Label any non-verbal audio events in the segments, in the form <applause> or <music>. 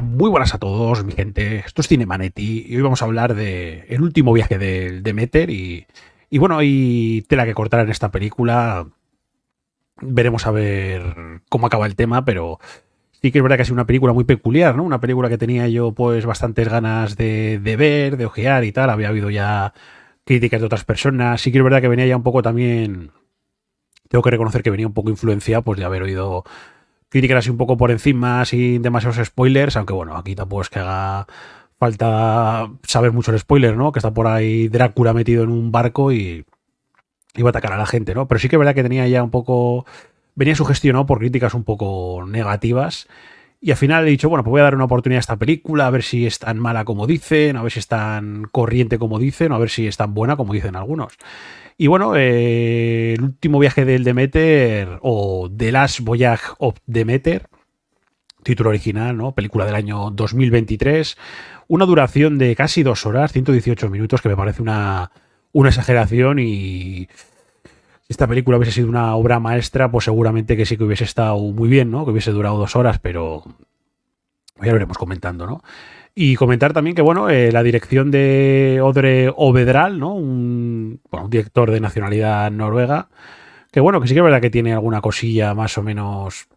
Muy buenas a todos, mi gente. Esto es Cinemanetti y hoy vamos a hablar de el último viaje de Demeter y, bueno, hay tela que cortar en esta película. Veremos a ver cómo acaba el tema, pero sí que es verdad que ha sido una película muy peculiar, ¿no? Una película que tenía yo pues bastantes ganas de, de ver, de ojear y tal. Había habido ya críticas de otras personas. Sí que es verdad que venía ya un poco también, tengo que reconocer que venía un poco influencia pues de haber oído críticas así un poco por encima, sin demasiados spoilers, aunque bueno, aquí tampoco es que haga falta saber mucho el spoiler, ¿no? Que está por ahí Drácula metido en un barco y iba a atacar a la gente, ¿no? Pero sí que es verdad que tenía ya un poco, venía sugestionado por críticas un poco negativas y al final he dicho, bueno, pues voy a dar una oportunidad a esta película, a ver si es tan mala como dicen, a ver si es tan corriente como dicen, a ver si es tan buena como dicen algunos. Y bueno, eh, el último viaje del Demeter, o The Last Voyage of Demeter, título original, ¿no? Película del año 2023, una duración de casi dos horas, 118 minutos, que me parece una, una exageración y esta película hubiese sido una obra maestra, pues seguramente que sí que hubiese estado muy bien, ¿no? Que hubiese durado dos horas, pero ya lo iremos comentando, ¿no? Y comentar también que, bueno, eh, la dirección de Odre Ovedral, ¿no? Un, director de nacionalidad noruega, que bueno, que sí que es verdad que tiene alguna cosilla más o menos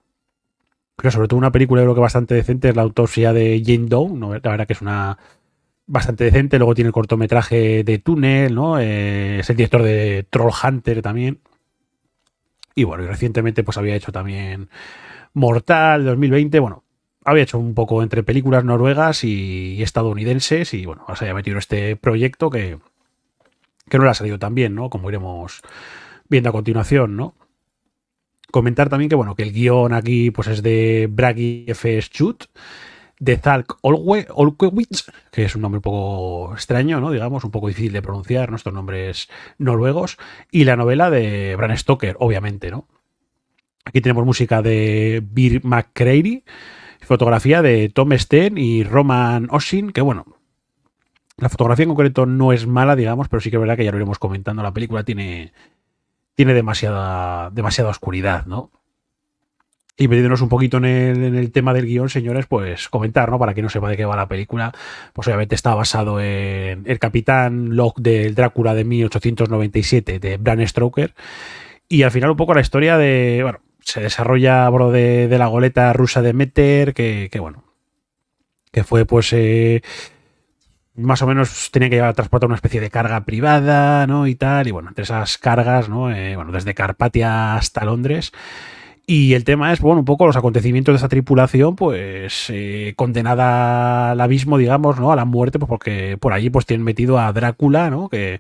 pero sobre todo una película creo que bastante decente es la autopsia de Jane Doe, la verdad que es una bastante decente. Luego tiene el cortometraje de Túnel, ¿no? Eh, es el director de Troll Hunter también. Y bueno, y recientemente pues había hecho también Mortal 2020. Bueno, había hecho un poco entre películas noruegas y estadounidenses. Y bueno, se había metido este proyecto que, que no le ha salido tan bien, ¿no? Como iremos viendo a continuación, ¿no? Comentar también que, bueno, que el guión aquí pues es de Bragi F. Schutt, de Zalk Olkewicz, que es un nombre un poco extraño, ¿no? digamos, un poco difícil de pronunciar, nuestros nombres noruegos, y la novela de Bran Stoker, obviamente. ¿no? Aquí tenemos música de Bir McCreary, fotografía de Tom Sten y Roman Oshin, que bueno, la fotografía en concreto no es mala, digamos, pero sí que es verdad que ya lo iremos comentando, la película tiene, tiene demasiada, demasiada oscuridad, ¿no? y metiéndonos un poquito en el, tema del guión, señores, pues comentar, ¿no? Para que no sepa de qué va la película, pues obviamente está basado en el Capitán Locke del Drácula de 1897 de Bram Stoker. Y al final un poco la historia de, bueno, se desarrolla a bordo de, la goleta rusa de Meter, que, bueno, que fue pues... Eh, más o menos tenía que llevar a transportar una especie de carga privada, ¿no? Y tal, y bueno, entre esas cargas, ¿no? Eh, bueno, desde Carpatia hasta Londres. Y el tema es, bueno, un poco los acontecimientos de esa tripulación, pues eh, condenada al abismo, digamos, ¿no? A la muerte, pues porque por allí pues tienen metido a Drácula, ¿no? Que,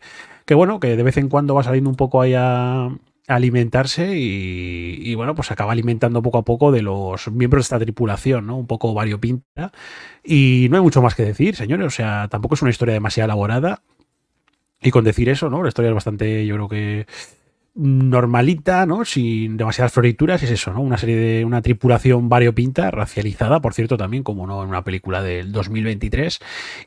bueno, que de vez en cuando va saliendo un poco ahí a, alimentarse y, bueno, pues acaba alimentando poco a poco de los miembros de esta tripulación, ¿no? Un poco variopinta. Y no hay mucho más que decir, señores. O sea, tampoco es una historia demasiado elaborada. Y con decir eso, ¿no? La historia es bastante, yo creo que normalita, ¿no? Sin demasiadas florituras, es eso, ¿no? Una serie de una tripulación variopinta, racializada, por cierto, también, como no en una película del 2023,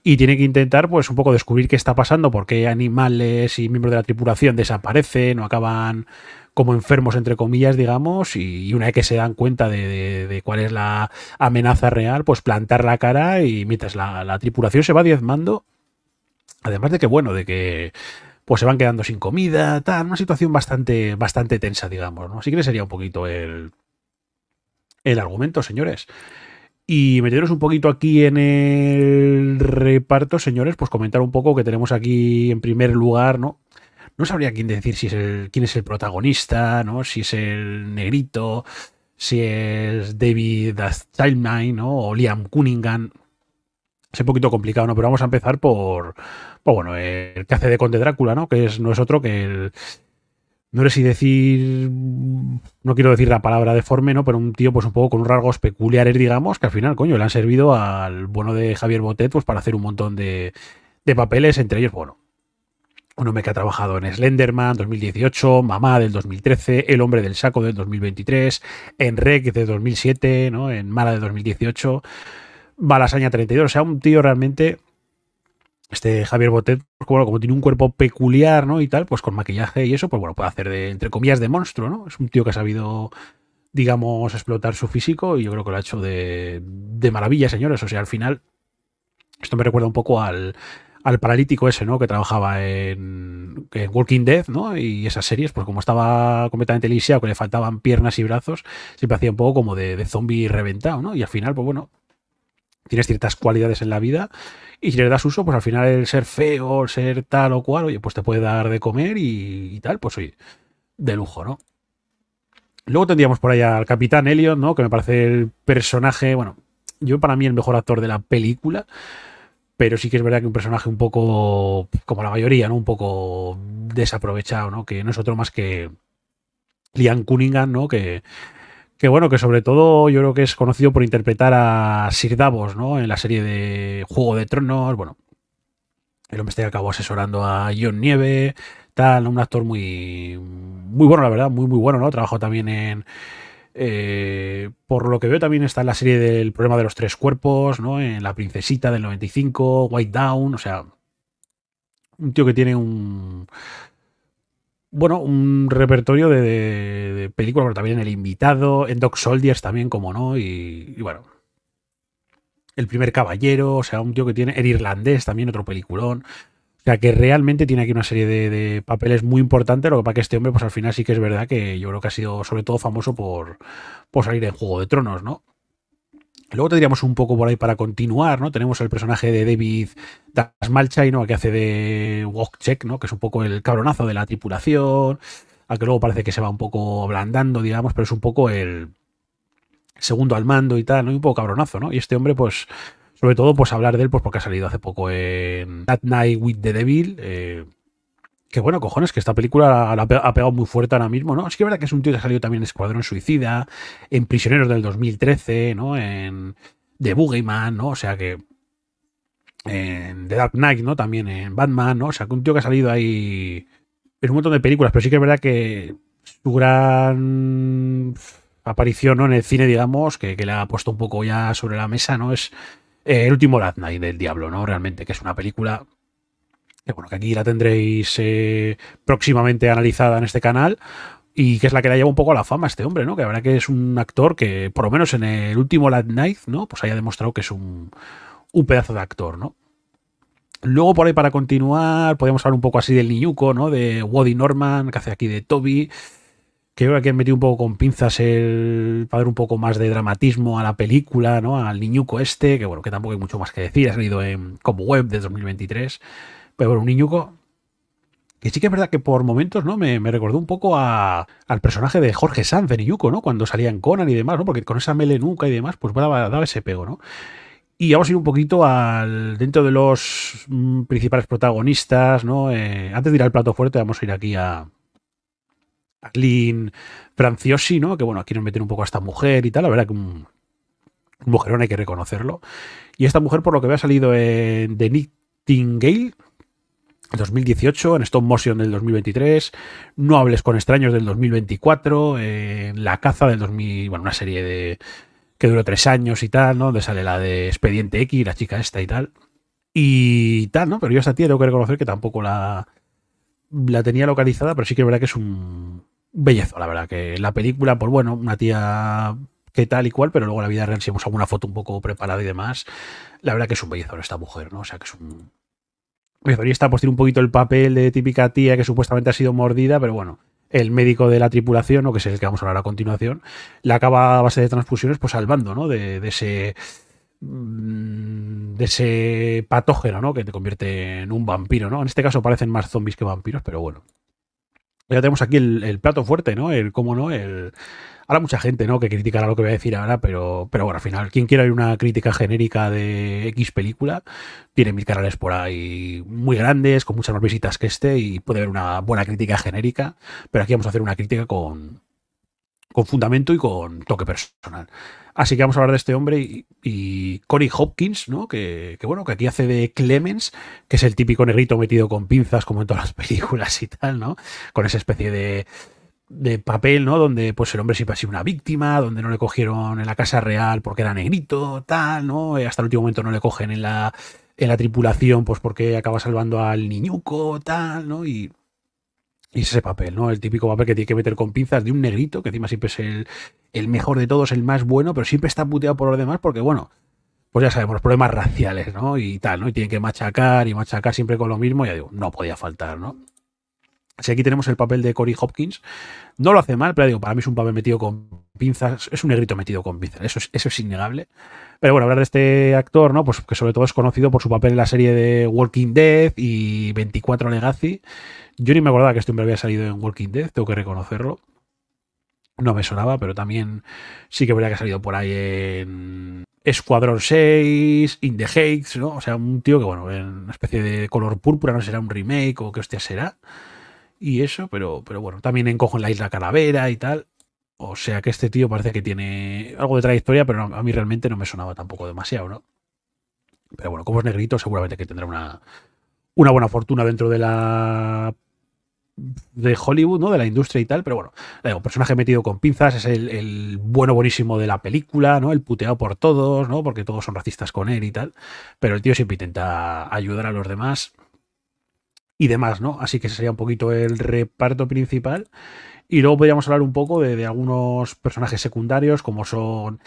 y tiene que intentar, pues, un poco descubrir qué está pasando, por qué animales y miembros de la tripulación desaparecen o acaban como enfermos, entre comillas, digamos, y, una vez que se dan cuenta de, cuál es la amenaza real, pues plantar la cara y mientras la tripulación se va diezmando, además de que, bueno, de que pues se van quedando sin comida, tal, una situación bastante, bastante tensa, digamos, ¿no? Así que sería un poquito el, el argumento, señores. Y meteros un poquito aquí en el reparto, señores, pues comentar un poco que tenemos aquí en primer lugar, ¿no? No sabría quién decir si es el, quién es el protagonista, ¿no? Si es el negrito, si es David Steinlein, ¿no? O Liam Cunningham. Es un poquito complicado, ¿no? Pero vamos a empezar por, pues bueno, el que hace de Conde Drácula, ¿no? Que es, no es otro que el. No sé si decir. No quiero decir la palabra deforme, ¿no? Pero un tío, pues un poco con rasgos peculiares, digamos, que al final, coño, le han servido al bueno de Javier Botet, pues para hacer un montón de, de papeles, entre ellos, bueno, un hombre que ha trabajado en Slenderman 2018, Mamá del 2013, El hombre del saco del 2023, en Rec de 2007, ¿no? en Mala de 2018, Balasaña 32. O sea, un tío realmente este Javier Botet, pues, como tiene un cuerpo peculiar, ¿no? Y tal, pues con maquillaje y eso, pues bueno, puede hacer de, entre comillas, de monstruo, ¿no? Es un tío que ha sabido, digamos, explotar su físico y yo creo que lo ha hecho de, maravilla, señores. O sea, al final, esto me recuerda un poco al, al paralítico ese, ¿no? Que trabajaba en, Walking Dead, ¿no? Y esas series, pues como estaba completamente lisiado, que le faltaban piernas y brazos, siempre hacía un poco como de, de zombie reventado, ¿no? Y al final, pues bueno, tienes ciertas cualidades en la vida y si le das uso, pues al final el ser feo, el ser tal o cual, oye, pues te puede dar de comer y, tal, pues oye, de lujo, ¿no? Luego tendríamos por ahí al Capitán Elliot, ¿no? Que me parece el personaje, bueno, yo para mí el mejor actor de la película, pero sí que es verdad que un personaje un poco, como la mayoría, ¿no? Un poco desaprovechado, ¿no? Que no es otro más que Liam Cunningham, ¿no? Que, que bueno, que sobre todo yo creo que es conocido por interpretar a Sir Davos, ¿no? En la serie de Juego de Tronos, bueno, el hombre este acabó asesorando a John Nieve, tal, un actor muy, muy bueno, la verdad, muy, muy bueno, ¿no? Trabajó también en... Eh, por lo que veo también está en la serie del problema de los tres cuerpos, ¿no? En La Princesita del 95, White Down, o sea, un tío que tiene un bueno, un repertorio de, de, películas, pero también en El Invitado, en Doc Soldiers también, como no, y, bueno. El primer caballero, o sea, un tío que tiene. El irlandés también, otro peliculón. O sea, que realmente tiene aquí una serie de, papeles muy importantes. Lo que pasa que este hombre, pues al final sí que es verdad que yo creo que ha sido sobre todo famoso por salir en Juego de Tronos, ¿no? Luego tendríamos un poco por ahí para continuar, ¿no? Tenemos el personaje de David Dasmalchay, ¿no? Que hace de Wokchek, ¿no? Que es un poco el cabronazo de la tripulación, al que luego parece que se va un poco ablandando, digamos, pero es un poco el segundo al mando y tal, ¿no? Y un poco cabronazo, ¿no? Y este hombre, pues, sobre todo, pues hablar de él, pues porque ha salido hace poco en That Night with the Devil, eh, que bueno, cojones, que esta película la, ha pegado muy fuerte ahora mismo, ¿no? Es que es verdad que es un tío que ha salido también en Escuadrón Suicida, en Prisioneros del 2013, ¿no? En The Boogeyman, ¿no? O sea que... En The Dark Knight, ¿no? También en Batman, ¿no? O sea, que un tío que ha salido ahí en un montón de películas, pero sí que es verdad que su gran aparición en el cine, digamos, que, le ha puesto un poco ya sobre la mesa, ¿no? Es eh, El último Last Night del Diablo, ¿no? Realmente, que es una película que bueno, que aquí la tendréis eh, próximamente analizada en este canal, y que es la que le lleva un poco a la fama a este hombre, ¿no? Que la que es un actor que, por lo menos en el último Late Night, ¿no? Pues haya demostrado que es un, pedazo de actor, ¿no? Luego, por ahí para continuar, podríamos hablar un poco así del niñuco, ¿no? De Woody Norman, que hace aquí de Toby. Que creo que han metido un poco con pinzas el, para dar un poco más de dramatismo a la película, ¿no? Al niñuco este, que bueno, que tampoco hay mucho más que decir. Ha salido en, como web de 2023. Pero bueno, un Iñuco que sí que es verdad que por momentos, ¿no? Me, recordó un poco al personaje de Jorge Sanz de Niyuko, ¿no? Cuando en Conan y demás, ¿no? Porque con esa melenuca y demás, pues daba, daba ese pego, ¿no? Y vamos a ir un poquito al dentro de los mm, principales protagonistas, ¿no? Eh, antes de ir al plato fuerte, vamos a ir aquí a Lynn Franciosi, ¿no? Que bueno, aquí nos meten un poco a esta mujer y tal. La verdad que un, un mujerón hay que reconocerlo. Y esta mujer, por lo que vea, ha salido en The Nightingale, 2018, en Stop Motion del 2023, No hables con extraños del 2024, en eh, La caza del 2000, bueno, una serie de que duró tres años y tal, ¿no? Donde sale la de Expediente X, la chica esta y tal. Y tal, ¿no? Pero yo esta tía tengo que reconocer que tampoco la, la tenía localizada, pero sí que es verdad que es un bellezo, la verdad, que la película, pues bueno, una tía que tal y cual, pero luego la vida real, si hemos alguna foto un poco preparada y demás, la verdad que es un bellezo esta mujer, ¿no? O sea, que es un, y está tiene un poquito el papel de típica tía que supuestamente ha sido mordida, pero bueno, el médico de la tripulación, o que es el que vamos a hablar a continuación, la acaba a base de transfusiones, pues salvando, ¿no? De, ese mm, de ese patógeno, ¿no? Que te convierte en un vampiro, ¿no? En este caso parecen más zombies que vampiros, pero bueno. Ya tenemos aquí el, el plato fuerte, ¿no? El, cómo no, el, Ahora mucha gente, ¿no? Que criticará lo que voy a decir ahora, pero, pero bueno, al final, quien quiera ver una crítica genérica de X película, tiene mil canales por ahí muy grandes, con muchas más visitas que este, y puede haber una buena crítica genérica, pero aquí vamos a hacer una crítica con, con fundamento y con toque personal. Así que vamos a hablar de este hombre y, y Hopkins, ¿no? Que, que, bueno, que aquí hace de Clemens, que es el típico negrito metido con pinzas, como en todas las <laughs> películas y tal, ¿no? Con esa especie de de papel, ¿no? Donde pues el hombre siempre ha sido una víctima, donde no le cogieron en la casa real porque era negrito, tal, ¿no? Hasta el último momento no le cogen en la, en la tripulación, pues porque acaba salvando al niñuco, tal, ¿no? Y, y ese papel, ¿no? El típico papel que tiene que meter con pinzas de un negrito, que encima siempre es el, mejor de todos, el más bueno, pero siempre está puteado por los demás porque, bueno, pues ya sabemos, problemas raciales, ¿no? Y tal, ¿no? Y tienen que machacar y machacar siempre con lo mismo, ya digo, no podía faltar, ¿no? Si aquí tenemos el papel de Cory Hopkins, no lo hace mal, pero digo, para mí es un papel metido con pinzas, es un negrito metido con pinzas, eso es, eso es innegable. Pero bueno, hablar de este actor, ¿no? Pues que sobre todo es conocido por su papel en la serie de Walking Dead y 24 Legacy. Yo ni me acordaba que este hombre había salido en Walking Dead, tengo que reconocerlo. No me sonaba, pero también sí que habría que ha salido por ahí en Escuadrón 6, In the Heights, ¿no? O sea, un tío que, bueno, en una especie de color púrpura, no será un remake o qué hostia será y eso, pero, pero bueno, también encojo en la isla Calavera y tal. O sea que este tío parece que tiene algo de trayectoria, pero a mí realmente no me sonaba tampoco demasiado, ¿no? Pero bueno, como es negrito, seguramente que tendrá una, una buena fortuna dentro de la de Hollywood, ¿no? De la industria y tal, pero bueno, el personaje metido con pinzas, es el, el, bueno buenísimo de la película, ¿no? El puteado por todos, ¿no? Porque todos son racistas con él y tal, pero el tío siempre intenta ayudar a los demás y demás, ¿no? Así que ese sería un poquito el reparto principal. Y luego podríamos hablar un poco de, algunos personajes secundarios, como son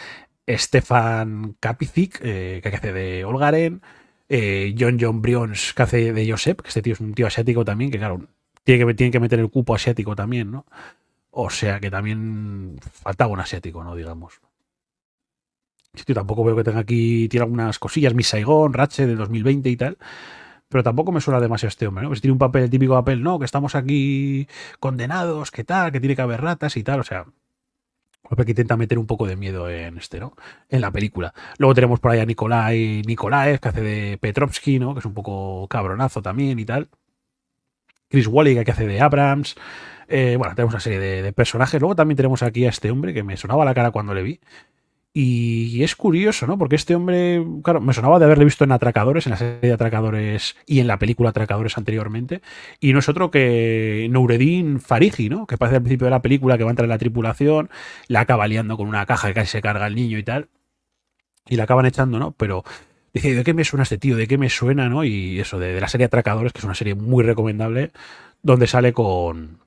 Stefan Kapicic, eh, que hace de Olgaren, eh, John John Brions, que hace de Josep, que este tío es un tío asiático también, que claro, tiene que, que meter el cupo asiático también, ¿no? O sea que también faltaba un asiático, ¿no? Digamos. Yo tampoco veo que tenga aquí, tiene algunas cosillas, Miss Saigon, Ratchet de 2020 y tal pero tampoco me suena demasiado este hombre, ¿no? Pues tiene un papel, el típico papel, no, que estamos aquí condenados, que tal, que tiene que haber ratas y tal, o sea, que intenta meter un poco de miedo en este, ¿no? En la película. Luego tenemos por ahí a Nikolai Nikolaev, que hace de Petrovsky, ¿no? Que es un poco cabronazo también y tal. Chris Wally, que hace de Abrams. Eh, bueno, tenemos una serie de, de, personajes. Luego también tenemos aquí a este hombre que me sonaba la cara cuando le vi, y es curioso, ¿no? Porque este hombre, claro, me sonaba de haberle visto en Atracadores, en la serie de Atracadores y en la película Atracadores anteriormente. Y no es otro que Noureddin Farigi, ¿no? Que parece al principio de la película que va a entrar en la tripulación, la acaba liando con una caja que casi se carga el niño y tal. Y la acaban echando, ¿no? Pero dice, ¿de qué me suena este tío? ¿De qué me suena, no? Y eso, de, de la serie Atracadores, que es una serie muy recomendable, donde sale con,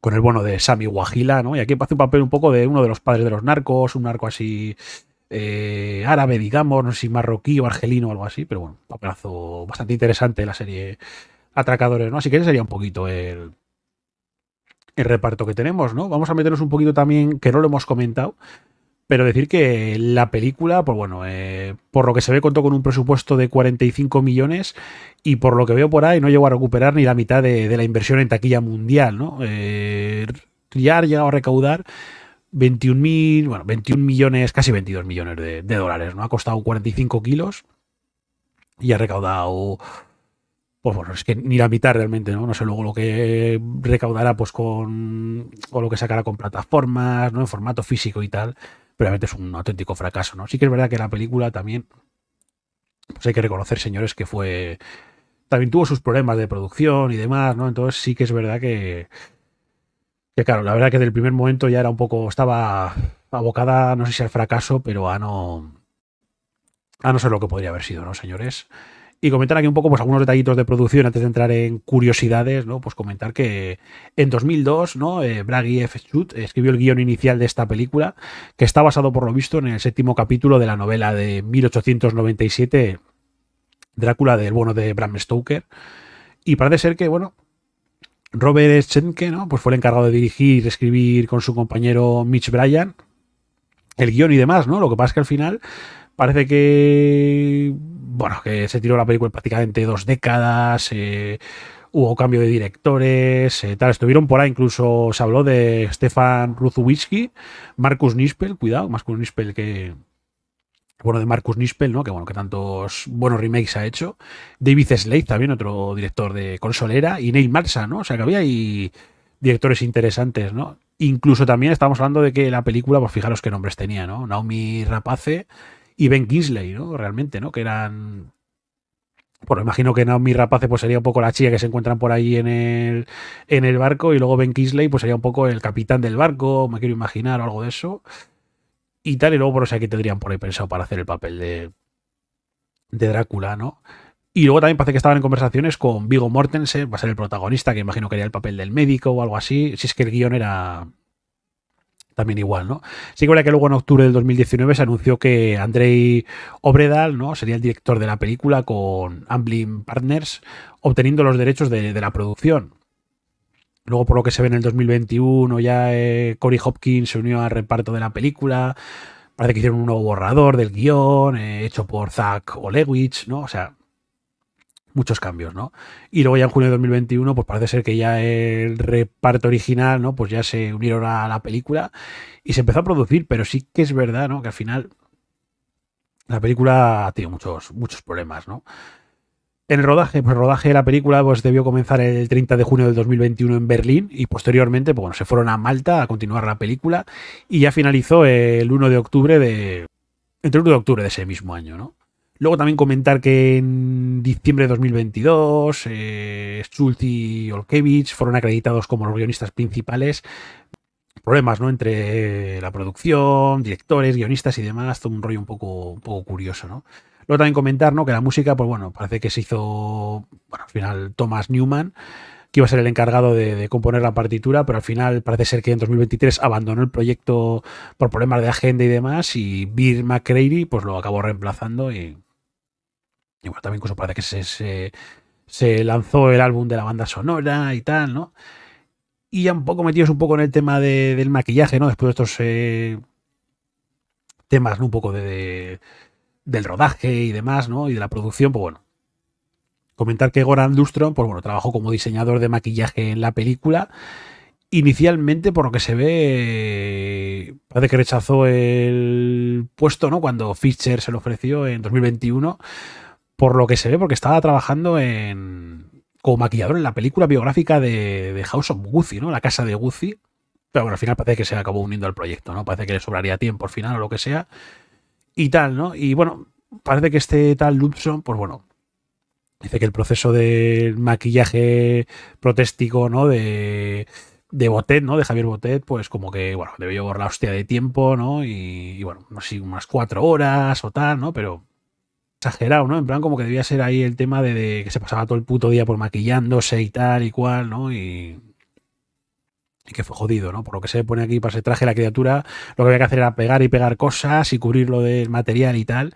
con el bono de Sammy Guajila, ¿no? Y aquí hace un papel un poco de uno de los padres de los narcos, un narco así eh, árabe, digamos, no sé si marroquí o argelino o algo así, pero bueno, papelazo bastante interesante la serie Atracadores, ¿no? Así que ese sería un poquito el, el reparto que tenemos, ¿no? Vamos a meternos un poquito también, que no lo hemos comentado, pero decir que la película, pues bueno, eh, por lo que se ve contó con un presupuesto de 45 millones y por lo que veo por ahí no llegó a recuperar ni la mitad de, la inversión en taquilla mundial, ¿no? Eh, ya ha llegado a recaudar 21 mil, bueno, 21 millones, casi 22 millones de, dólares, ¿no? Ha costado 45 kilos y ha recaudado, pues bueno, es que ni la mitad realmente, ¿no? No sé luego lo que recaudará pues con, o lo que sacará con plataformas, ¿no? En formato físico y tal realmente es un auténtico fracaso, ¿no? Sí que es verdad que la película también, pues hay que reconocer, señores, que fue, también tuvo sus problemas de producción y demás, ¿no? Entonces sí que es verdad que, que claro, la verdad que del primer momento ya era un poco, estaba abocada, no sé si al fracaso, pero a no, a no ser lo que podría haber sido, ¿no, señores? Y comentar aquí un poco pues, algunos detallitos de producción antes de entrar en curiosidades, ¿no? Pues comentar que en 2002, ¿no? Eh, F. escribió el guión inicial de esta película, que está basado por lo visto en el séptimo capítulo de la novela de 1897, Drácula del bueno de Bram Stoker. Y parece ser que, bueno, Robert Schenke, ¿no? Pues fue el encargado de dirigir y escribir con su compañero Mitch Bryan el guión y demás, ¿no? Lo que pasa es que al final parece que bueno, que se tiró la película prácticamente dos décadas, eh, hubo cambio de directores, eh, tal, estuvieron por ahí, incluso se habló de Stefan Ruzuwitsky, Marcus Nispel, cuidado, más con Nispel que... Bueno, de Marcus Nispel, ¿no? Que bueno, que tantos buenos remakes ha hecho. David Slade, también otro director de consolera. Y Neil Marsa, ¿no? O sea que había ahí directores interesantes, ¿no? Incluso también estamos hablando de que la película, pues fijaros qué nombres tenía, ¿no? Naomi Rapace, y Ben Kingsley, ¿no? Realmente, ¿no? Que eran bueno, imagino que mi Rapace pues sería un poco la chía que se encuentran por ahí en el, en el barco y luego Ben Kingsley pues sería un poco el capitán del barco, me quiero imaginar o algo de eso. Y tal, y luego, por eso sea, que tendrían por ahí pensado para hacer el papel de, de Drácula, ¿no? Y luego también parece que estaban en conversaciones con Vigo Mortensen, va a ser el protagonista, que imagino que haría el papel del médico o algo así, si es que el guión era, también igual, ¿no? Sí que verdad que luego en octubre del 2019 se anunció que Andrei Obredal, ¿no? Sería el director de la película con Amblin Partners, obteniendo los derechos de, la producción. Luego, por lo que se ve en el 2021, ya Cory eh, Corey Hopkins se unió al reparto de la película. Parece que hicieron un nuevo borrador del guión, eh, hecho por Zach Olewicz, ¿no? O sea, muchos cambios, ¿no? Y luego ya en junio de 2021, pues parece ser que ya el reparto original, ¿no? Pues ya se unieron a la película y se empezó a producir, pero sí que es verdad, ¿no? Que al final la película ha tenido muchos, muchos problemas, ¿no? En el rodaje, pues el rodaje de la película pues, debió comenzar el 30 de junio del 2021 en Berlín y posteriormente, pues bueno, se fueron a Malta a continuar la película y ya finalizó el 1 de octubre de... entre el 1 de octubre de ese mismo año, ¿no? Luego también comentar que en diciembre de 2022 eh, Schultz y Olkevich fueron acreditados como los guionistas principales. Problemas ¿no? entre eh, la producción, directores, guionistas y demás, todo un rollo un poco, poco curioso. ¿no? Luego también comentar ¿no? que la música, pues bueno, parece que se hizo, al final Thomas Newman, que iba a ser el encargado de, componer la partitura, pero al final parece ser que en 2023 abandonó el proyecto por problemas de agenda y demás, y Bill McCreary pues lo acabó reemplazando y y bueno, también incluso parece que se, lanzó el álbum de la banda sonora y tal, ¿no? Y ya un poco metidos un poco en el tema del maquillaje, ¿no? Después de estos eh, temas, Un poco de, del rodaje y demás, ¿no? Y de la producción, pues bueno. Comentar que Goran Dustron, pues bueno, trabajó como diseñador de maquillaje en la película. Inicialmente, por lo que se ve, parece que rechazó el puesto, ¿no? Cuando Fischer se lo ofreció en 2021 por lo que se ve, porque estaba trabajando en, como maquillador en la película biográfica de, de House of Gucci, ¿no? La casa de Gucci. Pero bueno, al final parece que se acabó uniendo al proyecto, ¿no? Parece que le sobraría tiempo al final o lo que sea. Y tal, ¿no? Y bueno, parece que este tal Lupson, pues bueno, dice que el proceso de maquillaje protéstico, ¿no? De, de Botet, ¿no? De Javier Botet, pues como que, bueno, debió llevar la hostia de tiempo, ¿no? Y, y bueno, no sé, unas cuatro horas o tal, ¿no? Pero exagerado, ¿no? En plan, como que debía ser ahí el tema de, que se pasaba todo el puto día por maquillándose y tal y cual, ¿no? Y, que fue jodido, ¿no? Por lo que se pone aquí para ese traje la criatura, lo que había que hacer era pegar y pegar cosas y cubrirlo del material y tal.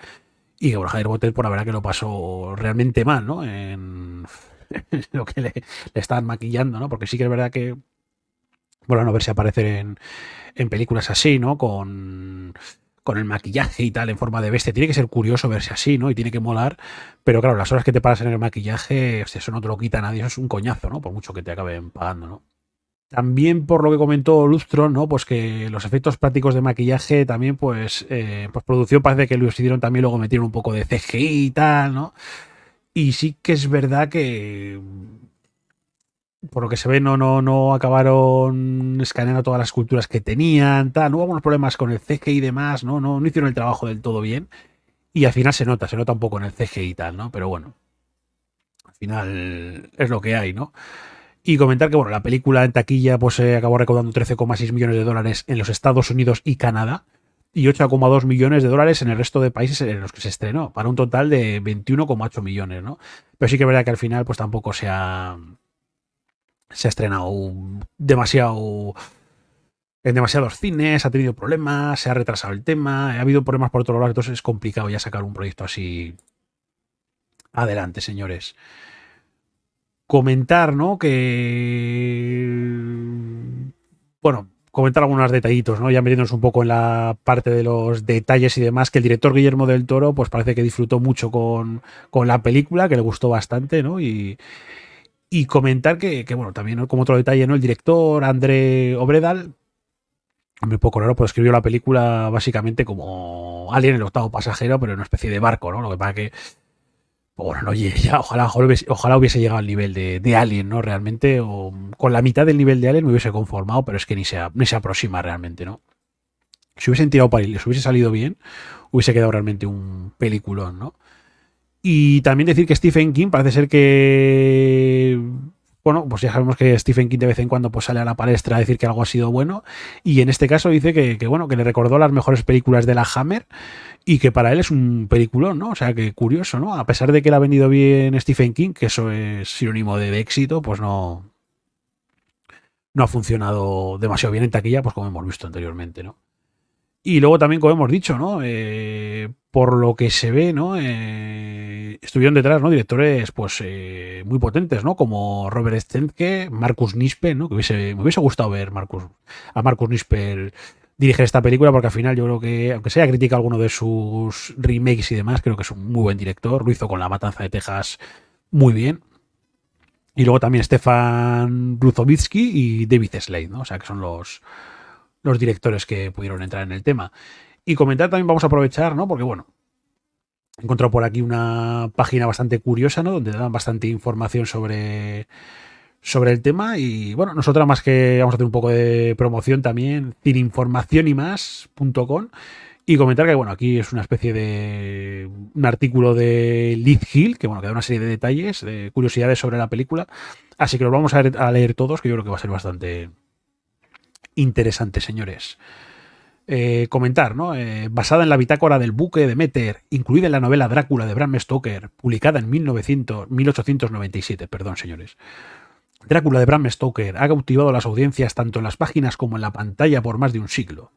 Y que bueno, Javier Botel, pues, por la verdad que lo pasó realmente mal, ¿no? En <laughs> lo que le, le estaban maquillando, ¿no? Porque sí que es verdad que, bueno, no verse aparecer en, en películas así, ¿no? Con con el maquillaje y tal en forma de bestia. Tiene que ser curioso verse así, ¿no? Y tiene que molar. Pero claro, las horas que te paras en el maquillaje, eso no te lo quita nadie, eso es un coñazo, ¿no? Por mucho que te acaben pagando, ¿no? También por lo que comentó Lustro ¿no? Pues que los efectos prácticos de maquillaje también, pues, eh, pues producción parece que lo hicieron también, luego metieron un poco de CGI y tal, ¿no? Y sí que es verdad que por lo que se ve, no, no, no acabaron escaneando todas las culturas que tenían, tal, hubo algunos problemas con el CG y demás, ¿no? No, hicieron el trabajo del todo bien. Y al final se nota, se nota un poco en el CG y tal, ¿no? Pero bueno, al final es lo que hay, ¿no? Y comentar que, bueno, la película en taquilla pues eh, acabó recaudando 13,6 millones de dólares en los Estados Unidos y Canadá y 8,2 millones de dólares en el resto de países en los que se estrenó, para un total de 21,8 millones, ¿no? Pero sí que es verdad que al final pues tampoco se ha se ha estrenado demasiado en demasiados cines, ha tenido problemas, se ha retrasado el tema, ha habido problemas por todos lados entonces es complicado ya sacar un proyecto así. Adelante, señores. Comentar, ¿no? Que. Bueno, comentar algunos detallitos, ¿no? Ya metiéndonos un poco en la parte de los detalles y demás, que el director Guillermo del Toro, pues parece que disfrutó mucho con, con la película, que le gustó bastante, ¿no? Y, y comentar que, bueno, también como otro detalle, ¿no? El director, André Obredal, muy poco raro, pues escribió la película básicamente como Alien, el octavo pasajero, pero en una especie de barco, ¿no? Lo que pasa que, pues bueno, oye, <laughs> ojalá, ojalá, hubiese, llegado al nivel de, Alien, ¿no? Realmente, o con la mitad del nivel de Alien me hubiese conformado, pero es que ni se, ni se aproxima realmente, ¿no? Si hubiesen tirado para les hubiese salido bien, hubiese quedado realmente un peliculón, ¿no? Y también decir que Stephen King parece ser que bueno, pues ya sabemos que Stephen King de vez en cuando pues sale a la palestra a decir que algo ha sido bueno y en este caso dice que, bueno, que le recordó las mejores películas de la Hammer y que para él es un peliculón, ¿no? O sea, que curioso, ¿no? A pesar de que le ha vendido bien Stephen King, que eso es sinónimo de éxito, pues no no ha funcionado demasiado bien en taquilla, pues como hemos visto anteriormente, ¿no? Y luego también, como hemos dicho, ¿no? Eh, por lo que se ve, ¿no? Eh, estuvieron detrás, ¿no? Directores, pues, eh, muy potentes, ¿no? Como Robert Stentke, Marcus Nispel, ¿no? Que hubiese, me hubiese gustado ver Marcus, a Marcus Nispel dirigir esta película, porque al final yo creo que, aunque sea critica alguno de sus remakes y demás, creo que es un muy buen director. Lo hizo con La Matanza de Texas muy bien. Y luego también Stefan Bruzovitsky y David Slade, ¿no? O sea, que son los, los directores que pudieron entrar en el tema. Y comentar también, vamos a aprovechar, ¿no? Porque bueno, he encontrado por aquí una página bastante curiosa, ¿no? Donde dan bastante información sobre, sobre el tema. Y bueno, nosotros más que vamos a hacer un poco de promoción también, cininformacionymas.com. Y comentar que, bueno, aquí es una especie de. un artículo de Liz Hill, que bueno, que da una serie de detalles, de curiosidades sobre la película. Así que los vamos a leer todos, que yo creo que va a ser bastante interesante, señores. Eh, comentar, ¿no? Eh, basada en la bitácora del buque de Meter, incluida en la novela Drácula de Bram Stoker, publicada en 1900, 1897, perdón, señores. Drácula de Bram Stoker ha cautivado las audiencias tanto en las páginas como en la pantalla por más de un siglo.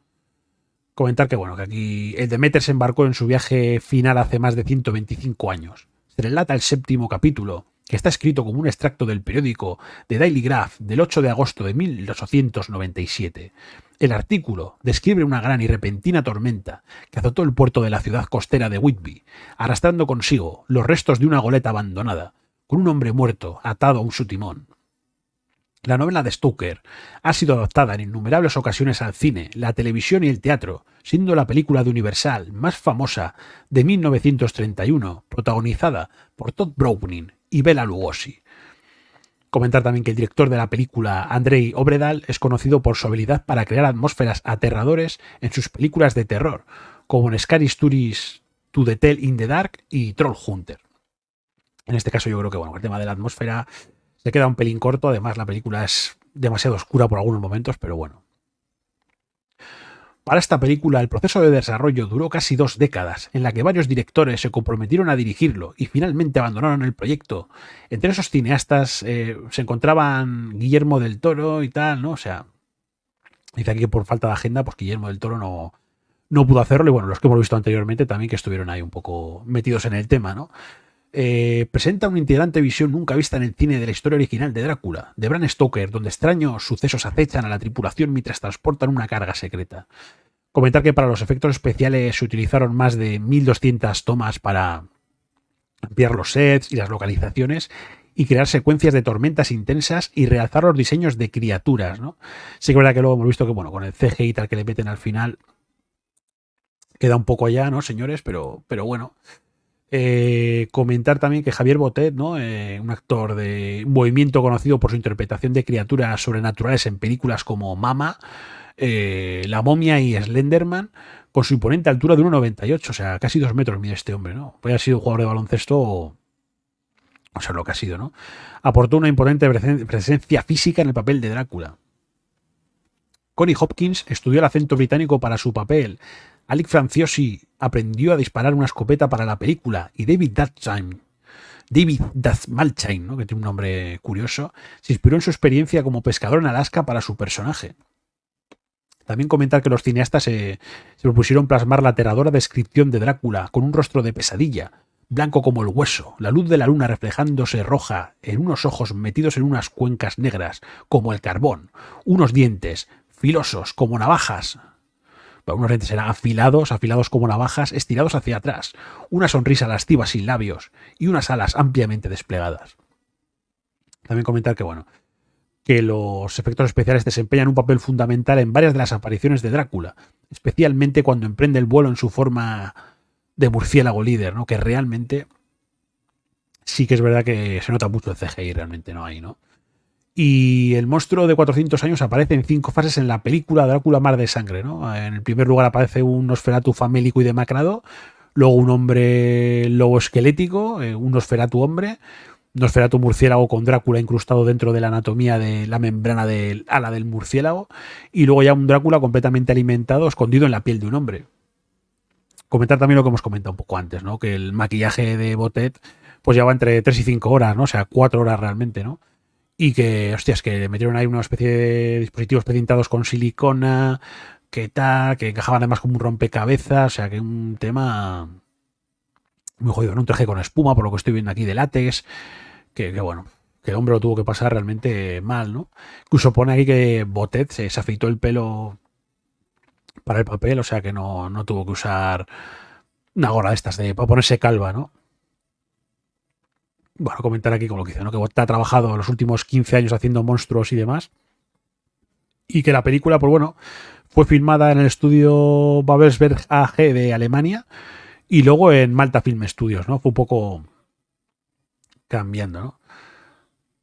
Comentar que, bueno, que aquí el Demeter se embarcó en su viaje final hace más de 125 años. Se relata el séptimo capítulo, que está escrito como un extracto del periódico de Daily Graph del 8 de agosto de 1897. El artículo describe una gran y repentina tormenta que azotó el puerto de la ciudad costera de Whitby, arrastrando consigo los restos de una goleta abandonada, con un hombre muerto atado a un su timón. La novela de Stoker ha sido adaptada en innumerables ocasiones al cine, la televisión y el teatro, siendo la película de Universal más famosa de 1931, protagonizada por Todd Browning y Bela Lugosi. Comentar también que el director de la película, Andrei Obredal, es conocido por su habilidad para crear atmósferas aterradores en sus películas de terror, como en Scary Stories to the Tell in the Dark y Troll Hunter. En este caso yo creo que bueno, el tema de la atmósfera se queda un pelín corto, además la película es demasiado oscura por algunos momentos, pero bueno, para esta película el proceso de desarrollo duró casi dos décadas, en la que varios directores se comprometieron a dirigirlo y finalmente abandonaron el proyecto. Entre esos cineastas eh, se encontraban Guillermo del Toro y tal, ¿no? O sea, dice aquí que por falta de agenda, pues Guillermo del Toro no, no pudo hacerlo y bueno, los que hemos visto anteriormente también que estuvieron ahí un poco metidos en el tema, ¿no? Eh, presenta una integrante visión nunca vista en el cine de la historia original de Drácula, de Bram Stoker, donde extraños sucesos acechan a la tripulación mientras transportan una carga secreta. Comentar que para los efectos especiales se utilizaron más de 1200 tomas para ampliar los sets y las localizaciones y crear secuencias de tormentas intensas y realzar los diseños de criaturas, ¿no? Sí que es verdad que luego hemos visto que, bueno, con el CGI tal que le meten al final queda un poco allá, ¿no, señores? Pero, pero bueno, eh, comentar también que Javier Botet, ¿no? Eh, un actor de movimiento conocido por su interpretación de criaturas sobrenaturales en películas como Mama, eh, La momia y Slenderman, con su imponente altura de 1,98, o sea, casi dos metros mide este hombre, ¿no? Puede haber sido jugador de baloncesto o, o sea, lo que ha sido, ¿no? Aportó una imponente presencia física en el papel de Drácula. Connie Hopkins estudió el acento británico para su papel Alec Franciosi aprendió a disparar una escopeta para la película y David Duchovny David Dazmalchain, que tiene un nombre curioso, se inspiró en su experiencia como pescador en Alaska para su personaje. También comentar que los cineastas se, se, propusieron plasmar la aterradora descripción de Drácula con un rostro de pesadilla, blanco como el hueso, la luz de la luna reflejándose roja en unos ojos metidos en unas cuencas negras, como el carbón, unos dientes filosos como navajas, unos dientes eran afilados, afilados como navajas, estirados hacia atrás, una sonrisa lasciva sin labios y unas alas ampliamente desplegadas. También comentar que, bueno, que los efectos especiales desempeñan un papel fundamental en varias de las apariciones de Drácula, especialmente cuando emprende el vuelo en su forma de murciélago líder, ¿no? Que realmente sí que es verdad que se nota mucho el CGI, realmente no hay, ¿no? Y el monstruo de 400 años aparece en cinco fases en la película Drácula Mar de Sangre. ¿no? En el primer lugar aparece un Nosferatu famélico y demacrado, luego un hombre lobo esquelético, eh, un Nosferatu hombre, un Nosferatu murciélago con Drácula incrustado dentro de la anatomía de la membrana del ala del murciélago, y luego ya un Drácula completamente alimentado, escondido en la piel de un hombre. Comentar también lo que hemos comentado un poco antes, ¿no? Que el maquillaje de Botet, pues lleva entre 3 y 5 horas, ¿no? O sea, 4 horas realmente, ¿no? Y que, hostias, que le metieron ahí una especie de dispositivos presentados con silicona, que tal, que encajaban además como un rompecabezas, o sea que un tema muy jodido, ¿no? Un traje con espuma, por lo que estoy viendo aquí, de látex, que, bueno, que el hombre lo tuvo que pasar realmente mal, ¿no? Incluso pone aquí que Botet se, afeitó el pelo para el papel, o sea que no, tuvo que usar una gorra de estas de para ponerse calva, ¿no? bueno, comentar aquí con lo que dice, Que está ha trabajado los últimos 15 años haciendo monstruos y demás. Y que la película, pues bueno, fue filmada en el estudio Babelsberg AG de Alemania y luego en Malta Film Studios, ¿no? Fue un poco cambiando, ¿no?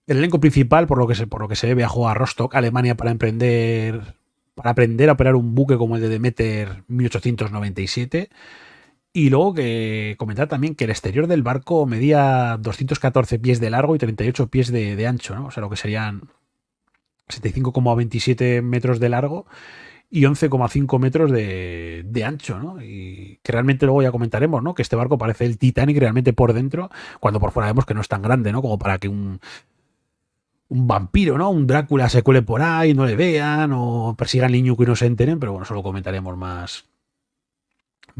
El elenco principal, por lo que se, por lo que se ve, viajó a Rostock, Alemania, para emprender para aprender a operar un buque como el de Demeter 1897 y luego que comentar también que el exterior del barco medía 214 pies de largo y 38 pies de, ancho, ¿no? O sea, lo que serían 75,27 metros de largo y 11,5 metros de, de, ancho, ¿no? Y que realmente luego ya comentaremos, ¿no? Que este barco parece el Titanic realmente por dentro, cuando por fuera vemos que no es tan grande, ¿no? Como para que un, un vampiro, ¿no? Un Drácula se cuele por ahí, no le vean o persigan niño que no se enteren, pero bueno, eso lo comentaremos más,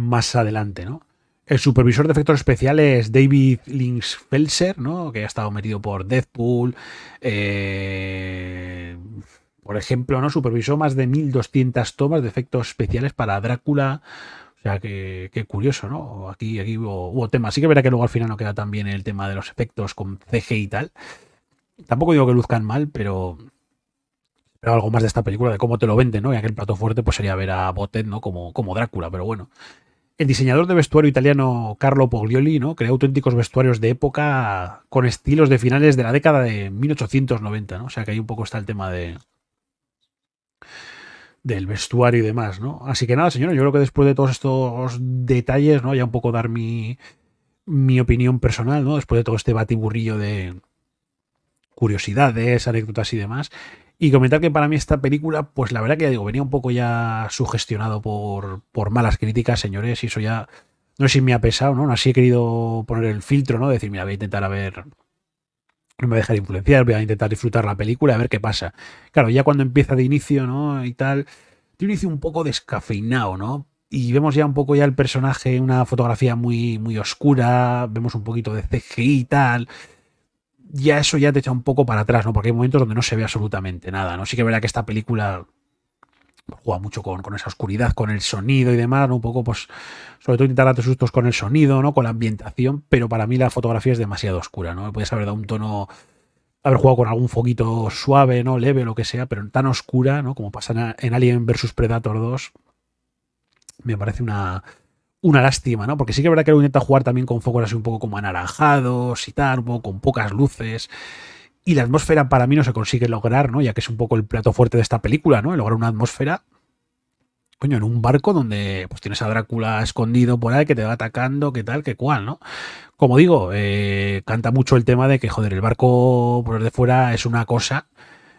más adelante, ¿no? El supervisor de efectos especiales David Linksfelser, ¿no? Que ha estado metido por Deadpool. Eh, por ejemplo, ¿no? Supervisó más de 1200 tomas de efectos especiales para Drácula. O sea, que, curioso, ¿no? Aquí, aquí hubo, temas, tema. Sí que verá que luego al final no queda tan bien el tema de los efectos con CG y tal. Tampoco digo que luzcan mal, pero, pero algo más de esta película, de cómo te lo venden, ¿no? Y aquel plato fuerte pues sería ver a Botet, ¿no? Como, como Drácula, pero bueno. El diseñador de vestuario italiano Carlo Poglioli ¿no? creó auténticos vestuarios de época con estilos de finales de la década de 1890, ¿no? O sea que ahí un poco está el tema de del vestuario y demás, ¿no? Así que nada, señor, yo creo que después de todos estos detalles, ¿no? Ya un poco dar mi, mi opinión personal, ¿no? Después de todo este batiburrillo de curiosidades, anécdotas y demás, y comentar que para mí esta película, pues la verdad que digo, venía un poco ya sugestionado por, por malas críticas, señores, y eso ya no sé si me ha pesado, ¿no? Así he querido poner el filtro, ¿no? Decir, mira, voy a intentar a ver, no me voy a dejar influenciar, voy a intentar disfrutar la película, a ver qué pasa. Claro, ya cuando empieza de inicio, ¿no? Y tal, yo un un poco descafeinado, ¿no? Y vemos ya un poco ya el personaje, una fotografía muy, muy oscura, vemos un poquito de CGI y tal ya eso ya te echa un poco para atrás, ¿no? Porque hay momentos donde no se ve absolutamente nada, ¿no? Sí que es verdad que esta película juega mucho con, esa oscuridad, con el sonido y demás, Un poco, pues, sobre todo intentar darte sustos con el sonido, ¿no? Con la ambientación, pero para mí la fotografía es demasiado oscura, ¿no? Puedes haber dado un tono, haber jugado con algún foquito suave, ¿no? Leve, lo que sea, pero tan oscura, ¿no? Como pasa en Alien vs Predator 2, me parece una, una lástima, ¿no? Porque sí que es verdad que lo intenta jugar también con focos así un poco como anaranjados y tal, con pocas luces. Y la atmósfera para mí no se consigue lograr, ¿no? Ya que es un poco el plato fuerte de esta película, ¿no? lograr una atmósfera, coño, en un barco donde pues tienes a Drácula escondido por ahí que te va atacando, qué tal, que cual, ¿no? Como digo, eh, canta mucho el tema de que, joder, el barco por de fuera es una cosa,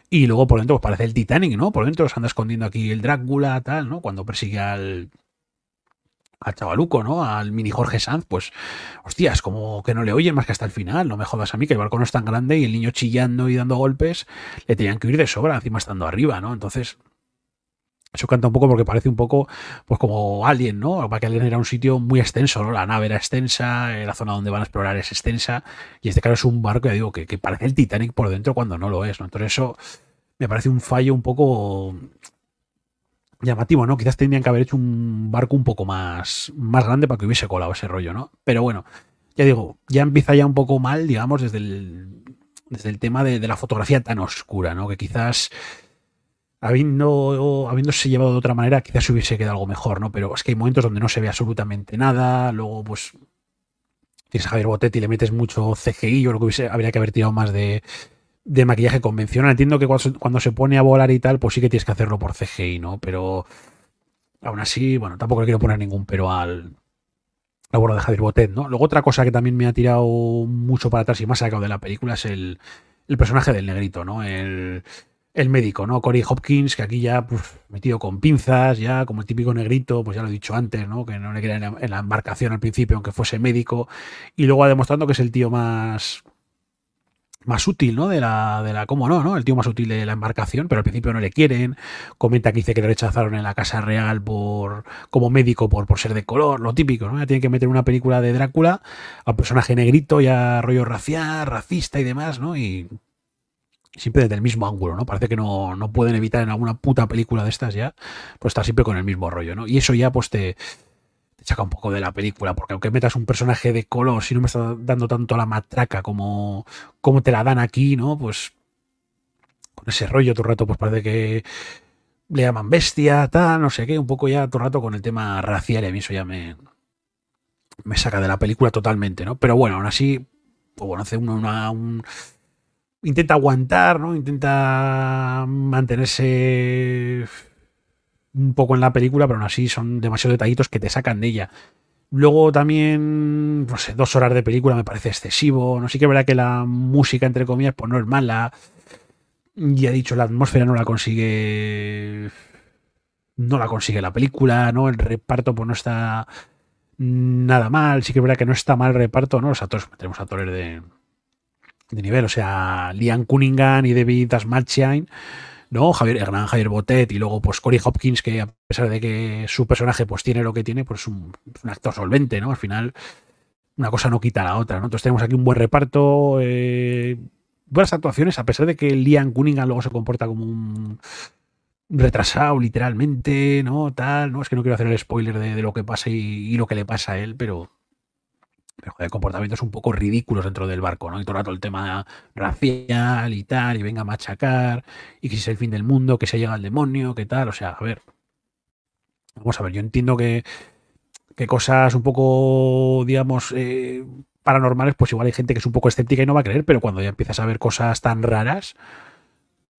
y luego por dentro pues parece el Titanic, ¿no? Por dentro se anda escondiendo aquí el Drácula, tal, ¿no? Cuando persigue al, a Chavaluco, ¿no? Al mini Jorge Sanz, pues, hostias, como que no le oyen más que hasta el final. No me jodas a mí, que el barco no es tan grande y el niño chillando y dando golpes, le tenían que ir de sobra, encima estando arriba, ¿no? Entonces, eso canta un poco porque parece un poco pues como Alien, ¿no? Para que Alien era un sitio muy extenso, ¿no? La nave era extensa, eh, la zona donde van a explorar es extensa, y este caso es un barco, ya digo, que, que parece el Titanic por dentro cuando no lo es, ¿no? Entonces eso me parece un fallo un poco llamativo, ¿no? Quizás tendrían que haber hecho un barco un poco más, más grande para que hubiese colado ese rollo, ¿no? Pero bueno, ya digo, ya empieza ya un poco mal, digamos, desde el, desde el tema de, la fotografía tan oscura, ¿no? Que quizás habiendo, habiéndose llevado de otra manera, quizás hubiese quedado algo mejor, ¿no? Pero es que hay momentos donde no se ve absolutamente nada, luego pues tienes a Javier Botetti y le metes mucho CGI, yo que hubiese, habría que haber tirado más de, de maquillaje convencional. Entiendo que cuando, se pone a volar y tal, pues sí que tienes que hacerlo por CGI, ¿no? Pero aún así, bueno, tampoco le quiero poner ningún pero al, la de Javier Botet, ¿no? Luego otra cosa que también me ha tirado mucho para atrás y más sacado de la película es el, personaje del negrito, ¿no? El, el, médico, ¿no? Corey Hopkins, que aquí ya pues, metido con pinzas, ya como el típico negrito, pues ya lo he dicho antes, ¿no? Que no le crean en la embarcación al principio, aunque fuese médico, y luego demostrando que es el tío más más útil, ¿no? De la, de la, cómo no, ¿no? El tío más útil de la embarcación, pero al principio no le quieren. Comenta que dice que le rechazaron en la Casa Real por como médico por, por ser de color, lo típico, ¿no? Ya tienen que meter una película de Drácula a personaje negrito y a rollo racial, racista y demás, ¿no? Y siempre desde el mismo ángulo, ¿no? Parece que no, no pueden evitar en alguna puta película de estas ya, pues estar siempre con el mismo rollo, ¿no? Y eso ya, pues te te saca un poco de la película, porque aunque metas un personaje de color, si no me está dando tanto la matraca como, como te la dan aquí, ¿no? Pues con ese rollo todo el rato, pues parece que le llaman bestia, tal, no sé qué, un poco ya todo el rato con el tema racial, y a mí eso ya me, me saca de la película totalmente, ¿no? Pero bueno, aún así, pues bueno, hace uno una, Intenta aguantar, ¿no? Intenta mantenerse un poco en la película, pero aún así son demasiados detallitos que te sacan de ella. Luego también, no sé, dos horas de película me parece excesivo. No sé que verá verdad que la música, entre comillas, pues no es mala. Ya he dicho, la atmósfera no la consigue. No la consigue la película, ¿no? El reparto, pues no está nada mal. Sí que es verdad que no está mal el reparto, ¿no? Los actores, tenemos actores de, de nivel, o sea, Liam Cunningham y David Asmalchian ¿no? Javier Javier Botet y luego pues Cory Hopkins, que a pesar de que su personaje pues tiene lo que tiene, pues un, un actor solvente, ¿no? Al final una cosa no quita a la otra, ¿no? Entonces tenemos aquí un buen reparto, eh, buenas actuaciones, a pesar de que Liam Cunningham luego se comporta como un retrasado literalmente, ¿no? Tal, ¿no? Es que no quiero hacer el spoiler de, lo que pasa y, lo que le pasa a él, pero el comportamientos un poco ridículos dentro del barco, ¿no? Y todo el el tema racial y tal, y venga a machacar, y que si es el fin del mundo, que se llega al demonio, que tal, o sea, a ver. Vamos a ver, yo entiendo que, que cosas un poco, digamos, eh, paranormales, pues igual hay gente que es un poco escéptica y no va a creer, pero cuando ya empiezas a ver cosas tan raras,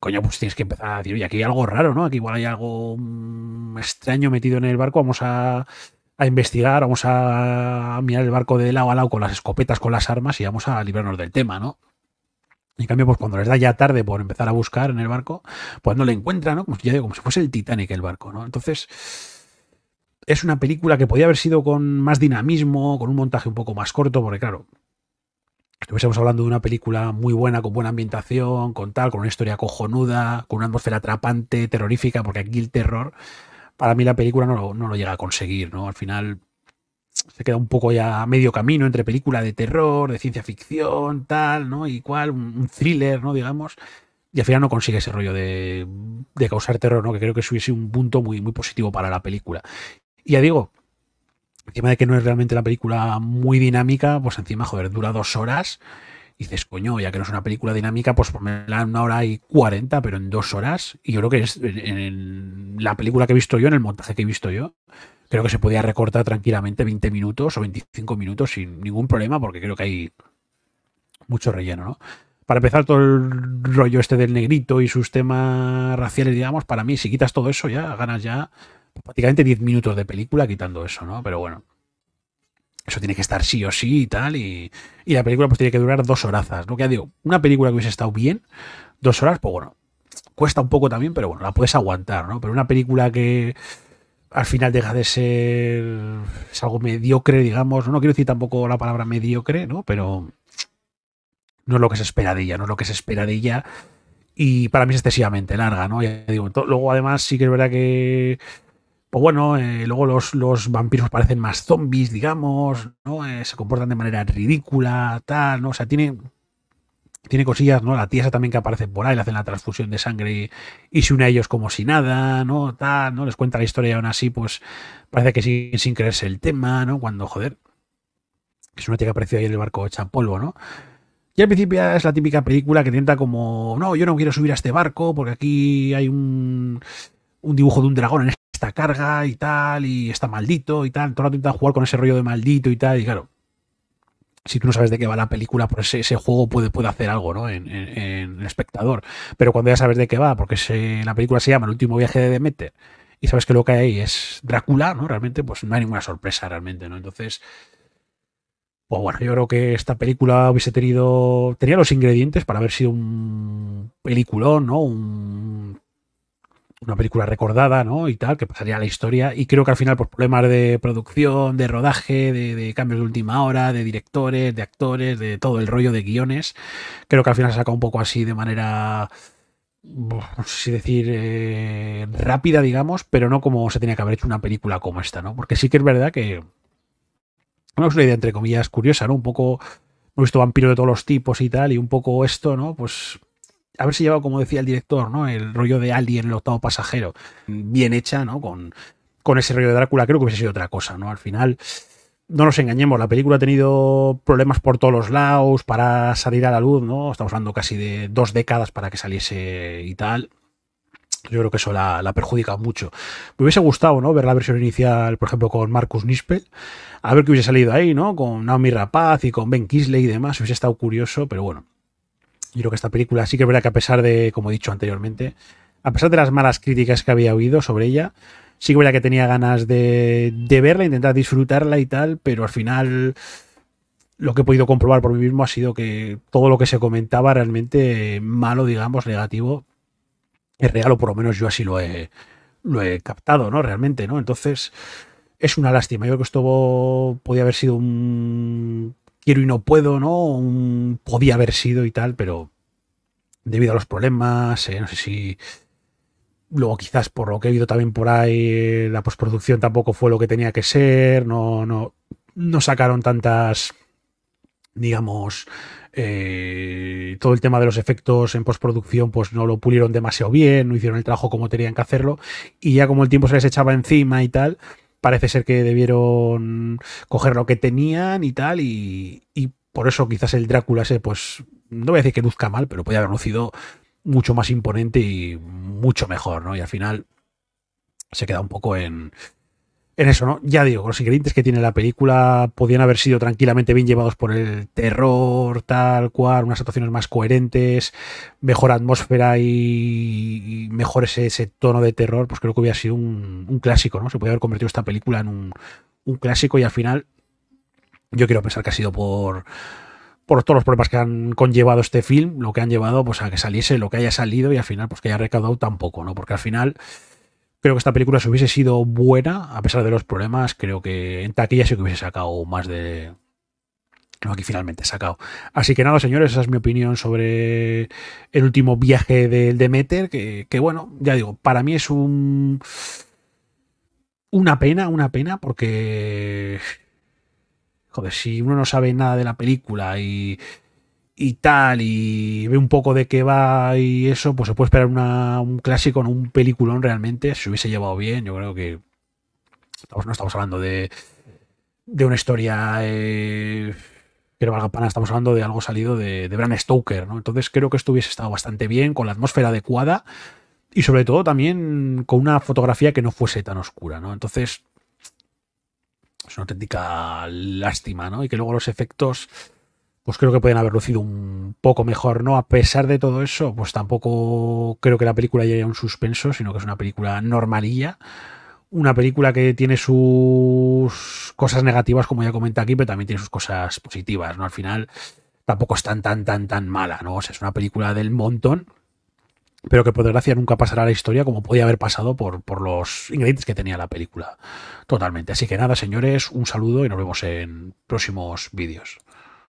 coño, pues tienes que empezar a decir, oye, aquí hay algo raro, ¿no? Aquí igual hay algo mm, extraño metido en el barco, vamos a a investigar, vamos a mirar el barco de lado a lado con las escopetas, con las armas y vamos a librarnos del tema, ¿no? En cambio, pues cuando les da ya tarde por empezar a buscar en el barco, pues no le encuentran, ¿no? Como si, como si fuese el Titanic el barco, ¿no? Entonces, es una película que podía haber sido con más dinamismo, con un montaje un poco más corto, porque claro, estuviésemos hablando de una película muy buena, con buena ambientación, con tal, con una historia cojonuda, con una atmósfera atrapante, terrorífica, porque aquí el terror para mí la película no lo, llega a conseguir, ¿no? Al final se queda un poco ya a medio camino entre película de terror, de ciencia ficción, tal, ¿no? Y cual, un thriller, ¿no? Digamos. Y al final no consigue ese rollo de, de causar terror, ¿no? Que creo que eso hubiese un punto muy, muy positivo para la película. Y ya digo, encima de que no es realmente la película muy dinámica, pues encima, joder, dura dos horas dices, coño, ya que no es una película dinámica, pues ponmela en una hora y 40, pero en dos horas. Y yo creo que es en, en, la película que he visto yo, en el montaje que he visto yo, creo que se podía recortar tranquilamente 20 minutos o 25 minutos sin ningún problema, porque creo que hay mucho relleno, ¿no? Para empezar, todo el rollo este del negrito y sus temas raciales, digamos, para mí, si quitas todo eso, ya ganas ya prácticamente 10 minutos de película quitando eso, ¿no? Pero bueno eso tiene que estar sí o sí y tal. Y, la película pues tiene que durar dos horazas, ¿no? Que digo, una película que hubiese estado bien, dos horas, pues bueno, cuesta un poco también, pero bueno, la puedes aguantar, ¿no? Pero una película que al final deja de ser es algo mediocre, digamos, no, quiero decir tampoco la palabra mediocre, ¿no? Pero no es lo que se espera de ella, no es lo que se espera de ella. Y para mí es excesivamente larga, ¿no? Ya digo, luego además sí que es verdad que pues bueno, eh, luego los, los, vampiros parecen más zombies, digamos, ¿no? Eh, se comportan de manera ridícula, tal, ¿no? O sea, tiene, tiene cosillas, ¿no? La tía esa también que aparece por ahí, le hacen la transfusión de sangre y, se une a ellos como si nada, ¿no? Tal, ¿no? Les cuenta la historia y aún así, pues parece que siguen sin creerse el tema, ¿no? Cuando, joder, es una tía que apareció ahí en el barco echa polvo, ¿no? Y al principio es la típica película que tienta como, no, yo no quiero subir a este barco porque aquí hay un, un dibujo de un dragón en carga y tal, y está maldito y tal. Todo el rato jugar con ese rollo de maldito y tal, y claro. Si tú no sabes de qué va la película, pues ese, juego puede, puede hacer algo ¿no? En, el espectador. Pero cuando ya sabes de qué va, porque la película se llama El último viaje de Demeter, y sabes que lo que hay ahí es Drácula, ¿no? Realmente, pues no hay ninguna sorpresa realmente, ¿no? Entonces, pues bueno, yo creo que esta película hubiese tenido, tenía los ingredientes para haber sido un peliculón, ¿no? Un una película recordada, ¿no? Y tal, que pasaría a la historia. Y creo que al final, por pues, problemas de producción, de rodaje, de, cambios de última hora, de directores, de actores, de todo el rollo de guiones, creo que al final se saca un poco así de manera, no sé si decir, eh, rápida, digamos, pero no como se tenía que haber hecho una película como esta, ¿no? Porque sí que es verdad que. No es una idea, entre comillas, curiosa, ¿no? Un poco. Hemos visto vampiros de todos los tipos y tal, y un poco esto, ¿no? Pues haberse llevado, como decía el director, ¿no? El rollo de en el octavo pasajero, bien hecha, ¿no? Con, con ese rollo de Drácula, creo que hubiese sido otra cosa, ¿no? Al final, no nos engañemos, la película ha tenido problemas por todos los lados para salir a la luz, ¿no? Estamos hablando casi de dos décadas para que saliese y tal. Yo creo que eso la, la perjudica mucho. Me hubiese gustado, ¿no? Ver la versión inicial, por ejemplo, con Marcus Nispel. A ver qué hubiese salido ahí, ¿no? Con Naomi Rapaz y con Ben Kisley y demás. Hubiese estado curioso, pero bueno. Yo creo que esta película sí que es verdad que a pesar de, como he dicho anteriormente, a pesar de las malas críticas que había oído sobre ella, sí que verdad que tenía ganas de, verla, intentar disfrutarla y tal, pero al final lo que he podido comprobar por mí mismo ha sido que todo lo que se comentaba realmente malo, digamos, negativo, es real, o por lo menos yo así lo he, lo he captado, ¿no? Realmente, ¿no? Entonces, es una lástima. Yo creo que esto podía haber sido un quiero y no puedo, ¿no? podía haber sido y tal, pero debido a los problemas, eh, no sé si... Luego quizás por lo que he oído también por ahí, eh, la postproducción tampoco fue lo que tenía que ser, no, no, no sacaron tantas, digamos, eh, todo el tema de los efectos en postproducción, pues no lo pulieron demasiado bien, no hicieron el trabajo como tenían que hacerlo, y ya como el tiempo se les echaba encima y tal, parece ser que debieron coger lo que tenían y tal, y, por eso quizás el Drácula ese, pues, no voy a decir que luzca mal, pero podía haber lucido mucho más imponente y mucho mejor, ¿no? Y al final se queda un poco en, en eso, ¿no? Ya digo, los ingredientes que tiene la película podían haber sido tranquilamente bien llevados por el terror, tal cual, unas actuaciones más coherentes, mejor atmósfera y, mejor ese, tono de terror, pues creo que hubiera sido un, clásico, ¿no? Se podría haber convertido esta película en un, clásico y al final yo quiero pensar que ha sido por por todos los problemas que han conllevado este film, lo que han llevado pues a que saliese lo que haya salido y al final pues que haya recaudado tampoco, ¿no? Porque al final Creo que esta película, si hubiese sido buena, a pesar de los problemas, creo que en taquilla sí que hubiese sacado más de No, que finalmente he sacado. Así que nada, señores, esa es mi opinión sobre el último viaje del Demeter, que, que bueno, ya digo, para mí es un... Una pena, una pena, porque joder, si uno no sabe nada de la película y y tal, y ve un poco de qué va y eso, pues se puede esperar un clásico, un peliculón realmente, si se hubiese llevado bien, yo creo que estamos, no estamos hablando de, de una historia eh, que no valga pana, estamos hablando de algo salido de, de Bram Stoker, ¿no? Entonces creo que esto hubiese estado bastante bien, con la atmósfera adecuada, y sobre todo también con una fotografía que no fuese tan oscura, ¿no? Entonces, es una auténtica lástima, ¿no? Y que luego los efectos pues creo que pueden haber lucido un poco mejor, ¿no? A pesar de todo eso, pues tampoco creo que la película llegue a un suspenso, sino que es una película normalilla. Una película que tiene sus cosas negativas, como ya comenté aquí, pero también tiene sus cosas positivas, ¿no? Al final tampoco es tan, tan, tan, tan mala, ¿no? O sea, es una película del montón, pero que por desgracia nunca pasará a la historia como podía haber pasado por, por los ingredientes que tenía la película. Totalmente. Así que nada, señores, un saludo y nos vemos en próximos vídeos.